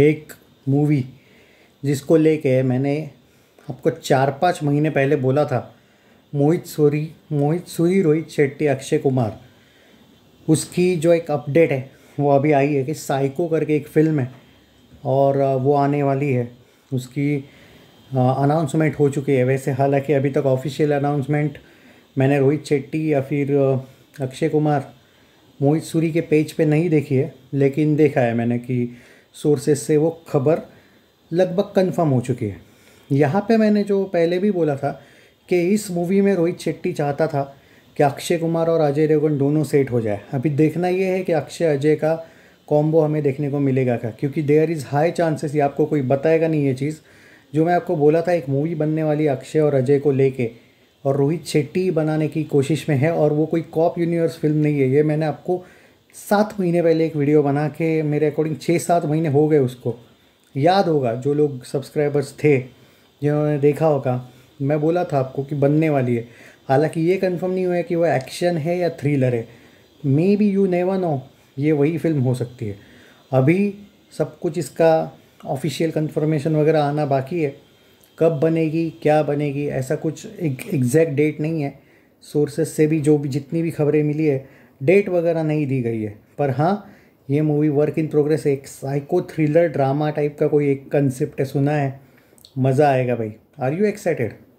एक मूवी जिसको लेके मैंने आपको चार पाँच महीने पहले बोला था मोहित सूरी मोहित सूरी रोहित शेट्टी अक्षय कुमार उसकी जो एक अपडेट है वो अभी आई है कि साइको करके एक फ़िल्म है और वो आने वाली है उसकी अनाउंसमेंट हो चुकी है वैसे हालांकि अभी तक ऑफिशियल अनाउंसमेंट मैंने रोहित शेट्टी या फिर अक्षय कुमार मोहित सूरी के पेज पे नहीं देखी है लेकिन देखा है मैंने कि सोर्सेज से वो खबर लगभग कंफर्म हो चुकी है यहाँ पे मैंने जो पहले भी बोला था कि इस मूवी में रोहित शेट्टी चाहता था कि अक्षय कुमार और अजय देवगन दोनों सेट हो जाए अभी देखना ये है कि अक्षय अजय का कॉम्बो हमें देखने को मिलेगा क्या क्योंकि देयर इज़ हाई चांसेस ये आपको कोई बताएगा नहीं ये चीज़ जो मैं आपको बोला था एक मूवी बनने वाली अक्षय और अजय को लेके और रोहित शेट्टी बनाने की कोशिश में है और वो कोई कॉप यूनिवर्स फिल्म नहीं है ये मैंने आपको सात महीने पहले एक वीडियो बना के मेरे अकॉर्डिंग छः सात महीने हो गए उसको याद होगा जो लोग सब्सक्राइबर्स थे जिन्होंने देखा होगा मैं बोला था आपको कि बनने वाली है हालांकि ये कंफर्म नहीं हुआ है कि वह एक्शन है या थ्रिलर है maybe you never know ये वही फिल्म हो सकती है अभी सब कुछ इसका ऑफिशियल कंफर्मेशन वगैरह आना बाकी है कब बनेगी क्या बनेगी ऐसा कुछ एग्जैक्ट डेट नहीं है सोर्सेस से भी जो भी जितनी भी खबरें मिली है डेट वगैरह नहीं दी गई है पर हाँ ये मूवी वर्क इन प्रोग्रेस एक साइको थ्रिलर ड्रामा टाइप का कोई एक कंसेप्ट है सुना है मज़ा आएगा भाई आर यू एक्साइटेड